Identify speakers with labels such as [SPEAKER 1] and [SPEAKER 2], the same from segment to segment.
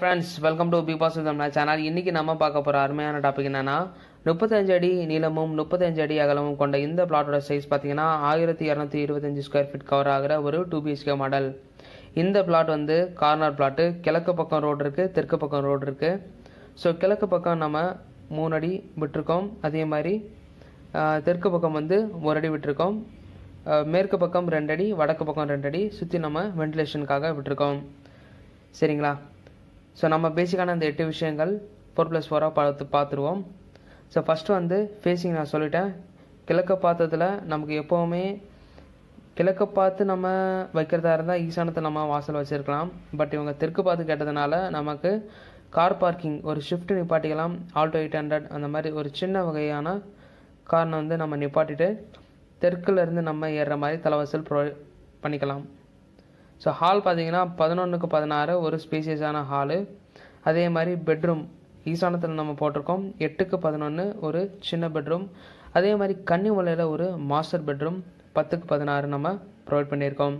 [SPEAKER 1] friends welcome to Big Boss நம்ம channel இன்றைக்கி நம்ம பார்க்க போகிற அருமையான டாபிக் என்னென்னா முப்பத்தஞ்சு அடி நீளமும் முப்பத்தஞ்சு அடி அகலமும் கொண்ட இந்த பிளாட்டோட சைஸ் பார்த்தீங்கன்னா ஆயிரத்தி இரநூத்தி இருபத்தஞ்சி ஸ்கொயர் ஃபீட் கவர் ஆகிற ஒரு டூ பிஹெச்கே மாடல் இந்த பிளாட் வந்து கார்னர் பிளாட்டு கிழக்கு பக்கம் ரோடு இருக்குது தெற்கு பக்கம் ரோடு இருக்குது ஸோ கிழக்கு பக்கம் நம்ம மூணு அடி விட்டுருக்கோம் அதே மாதிரி தெற்கு பக்கம் வந்து ஒரு அடி விட்டுருக்கோம் மேற்கு பக்கம் ரெண்டடி வடக்கு பக்கம் ரெண்டடி சுற்றி நம்ம வென்டிலேஷனுக்காக விட்டுருக்கோம் சரிங்களா ஸோ நம்ம பேசிக்கான அந்த எட்டு விஷயங்கள் ஃபோர் ப்ளஸ் ஃபோராக பார்த்து பார்த்துருவோம் ஸோ ஃபஸ்ட்டு வந்து ஃபேஸிங் நான் சொல்லிட்டேன் கிழக்க பார்த்ததில் நமக்கு எப்போவுமே கிழக்க பார்த்து நம்ம வைக்கிறதா இருந்தால் ஈசானத்தை நம்ம வாசல் வச்சுருக்கலாம் பட் இவங்க தெற்கு பார்த்து கேட்டதுனால நமக்கு கார் பார்க்கிங் ஒரு ஷிஃப்ட் நிப்பாட்டிக்கலாம் ஆல்டோ எயிட் ஹண்ட்ரட் அந்த மாதிரி ஒரு சின்ன வகையான காரனை வந்து நம்ம நிப்பாட்டிட்டு தெற்குலேருந்து நம்ம ஏறுற மாதிரி தலைவசல் ப்ரொ பண்ணிக்கலாம் ஸோ ஹால் பார்த்தீங்கன்னா பதினொன்றுக்கு பதினாறு ஒரு ஸ்பீசியஸான ஹாலு அதே மாதிரி பெட்ரூம் ஈசானத்தில் நம்ம போட்டிருக்கோம் எட்டுக்கு பதினொன்று ஒரு சின்ன பெட்ரூம் அதே மாதிரி கன்னிமலையில் ஒரு மாஸ்டர் பெட்ரூம் பத்துக்கு பதினாறு நம்ம ப்ரொவைட் பண்ணியிருக்கோம்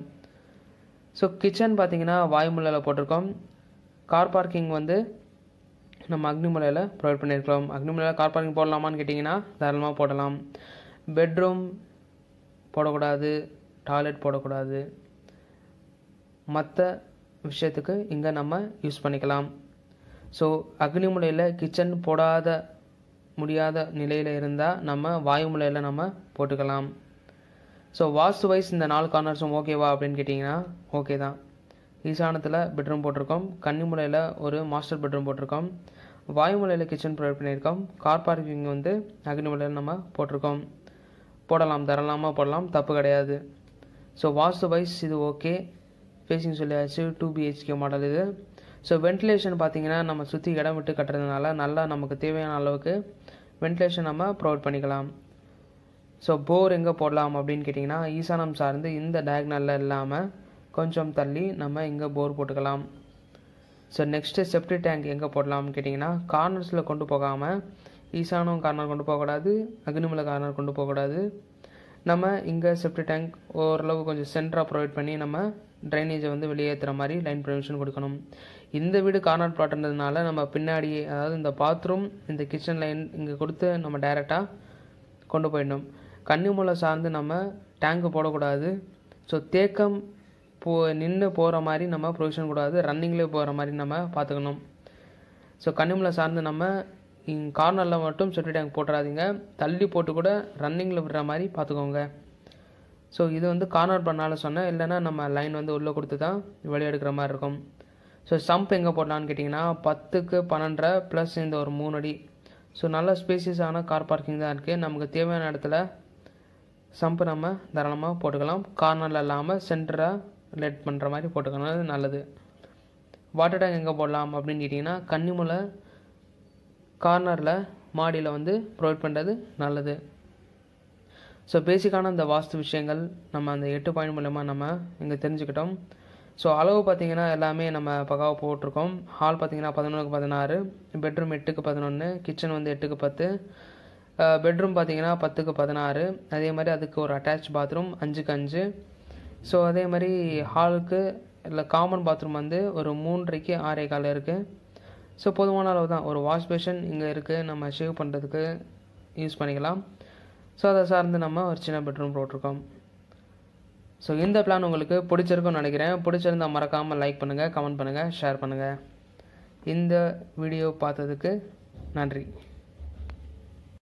[SPEAKER 1] ஸோ கிச்சன் பார்த்திங்கன்னா வாயுமலையில் போட்டிருக்கோம் கார் பார்க்கிங் வந்து நம்ம அக்னிமலையில் ப்ரொவைட் பண்ணியிருக்கோம் அக்னிமலையில் கார் பார்க்கிங் போடலாமான்னு கேட்டிங்கன்னா தாராளமாக போடலாம் பெட்ரூம் போடக்கூடாது டாய்லெட் போடக்கூடாது மற்ற விஷயத்துக்கு இங்கே நம்ம யூஸ் பண்ணிக்கலாம் ஸோ அக்னி முலையில் கிச்சன் போடாத முடியாத நிலையில் இருந்தால் நம்ம வாயு முலையில் நம்ம போட்டுக்கலாம் ஸோ வாஸ்து வைஸ் இந்த நாலு கார்னர்ஸும் ஓகேவா அப்படின்னு கேட்டிங்கன்னா ஓகே தான் ஈசானத்தில் பெட்ரூம் போட்டிருக்கோம் கன்னிமுலையில் ஒரு மாஸ்டர் பெட்ரூம் போட்டிருக்கோம் வாயுமுலையில் கிச்சன் ப்ரொவைட் பண்ணியிருக்கோம் கார் பார்க்கிங் வந்து அக்னிமுலையில் நம்ம போட்டிருக்கோம் போடலாம் தரலாமா போடலாம் தப்பு கிடையாது ஸோ வாஸ்து வைஸ் இது ஓகே ஸ்பேஸிங் சொல்லியாச்சு டூ பிஹெச்கே மாடல் இது ஸோ வென்டிலேஷன் பார்த்திங்கன்னா நம்ம சுற்றி இடம் விட்டு கட்டுறதுனால நல்லா நமக்கு தேவையான அளவுக்கு வென்டிலேஷன் நம்ம ப்ரொவைட் பண்ணிக்கலாம் ஸோ போர் எங்கே போடலாம் அப்படின்னு கேட்டிங்கன்னா ஈசானம் சார்ந்து இந்த டயக்னலில் இல்லாமல் கொஞ்சம் தள்ளி நம்ம இங்கே போர் போட்டுக்கலாம் ஸோ நெக்ஸ்ட்டு செப்டி டேங்க் எங்கே போடலாம்னு கேட்டிங்கன்னா கார்னர்ஸில் கொண்டு போகாமல் ஈசானம் கார்னர் கொண்டு போகக்கூடாது அக்னிமலை கார்னர் கொண்டு போகக்கூடாது நம்ம இங்கே செப்டி டேங்க் ஓரளவு கொஞ்சம் சென்டராக ப்ரொவைட் பண்ணி நம்ம ட்ரைனேஜை வந்து வெளியேற்றுற மாதிரி லைன் ப்ரொவிஷன் கொடுக்கணும் இந்த வீடு கார்னர் பிளாட்ன்றதுனால நம்ம பின்னாடி அதாவது இந்த பாத்ரூம் இந்த கிச்சன் லைன் இங்கே கொடுத்து நம்ம டைரெக்டாக கொண்டு போயிடணும் கன்னிமூலை சார்ந்து நம்ம டேங்க்கு போடக்கூடாது ஸோ தேக்கம் போ நின்று போகிற மாதிரி நம்ம ப்ரொவிஷன் கூடாது ரன்னிங்லேயே போகிற மாதிரி நம்ம பார்த்துக்கணும் ஸோ கன்னிமூலை சார்ந்து நம்ம கார்னரில் மட்டும் செப்டி டேங்க் போட்டுறாதீங்க தள்ளி போட்டு கூட ரன்னிங்கில் விடுற மாதிரி பார்த்துக்கோங்க ஸோ இது வந்து கார்னர் பண்ணால சொன்னேன் இல்லைன்னா நம்ம லைன் வந்து உள்ளே கொடுத்து தான் வெளியெடுக்கிற மாதிரி இருக்கும் ஸோ சம்ப் எங்கே போடலான்னு கேட்டிங்கன்னா பத்துக்கு பன்னெண்டரை ப்ளஸ் இந்த ஒரு மூணு அடி ஸோ நல்ல ஸ்பேசியஸான கார் பார்க்கிங் தான் இருக்குது நமக்கு தேவையான இடத்துல சம்பு நம்ம தாராளமாக போட்டுக்கலாம் கார்னரில் இல்லாமல் சென்டராக லெட் பண்ணுற மாதிரி போட்டுக்கணும் நல்லது வாட்டர் டேங்க் எங்கே போடலாம் அப்படின்னு கேட்டிங்கன்னா கன்னிமுலை கார்னரில் மாடியில் வந்து ப்ரொவைட் பண்ணுறது நல்லது ஸோ பேசிக்கான அந்த வாஸ்து விஷயங்கள் நம்ம அந்த எட்டு பாயிண்ட் மூலயமா நம்ம இங்கே தெரிஞ்சுக்கிட்டோம் ஸோ அளவு பார்த்திங்கன்னா எல்லாமே நம்ம பக்காவாக போட்டிருக்கோம் ஹால் பார்த்திங்கன்னா பதினொன்றுக்கு பதினாறு பெட்ரூம் எட்டுக்கு பதினொன்று கிச்சன் வந்து எட்டுக்கு பத்து பெட்ரூம் பார்த்திங்கன்னா பத்துக்கு பதினாறு அதே மாதிரி அதுக்கு ஒரு அட்டாச் பாத்ரூம் அஞ்சுக்கு அஞ்சு ஸோ அதே மாதிரி ஹாலுக்கு இல்லை காமன் பாத்ரூம் வந்து ஒரு மூன்றைக்கு ஆறே காலில் இருக்குது ஸோ போதுமான அளவு தான் ஒரு வாஷ் பேஷன் இங்கே இருக்குது நம்ம ஷேவ் பண்ணுறதுக்கு யூஸ் பண்ணிக்கலாம் ஸோ அதை சார்ந்து நம்ம ஒரு சின்ன பெட்ரூம் போட்டிருக்கோம் ஸோ இந்த பிளான் உங்களுக்கு பிடிச்சிருக்குன்னு நினைக்கிறேன் பிடிச்சிருந்தால் மறக்காமல் லைக் பண்ணுங்கள் கமெண்ட் பண்ணுங்கள் ஷேர் பண்ணுங்கள் இந்த வீடியோ பார்த்ததுக்கு நன்றி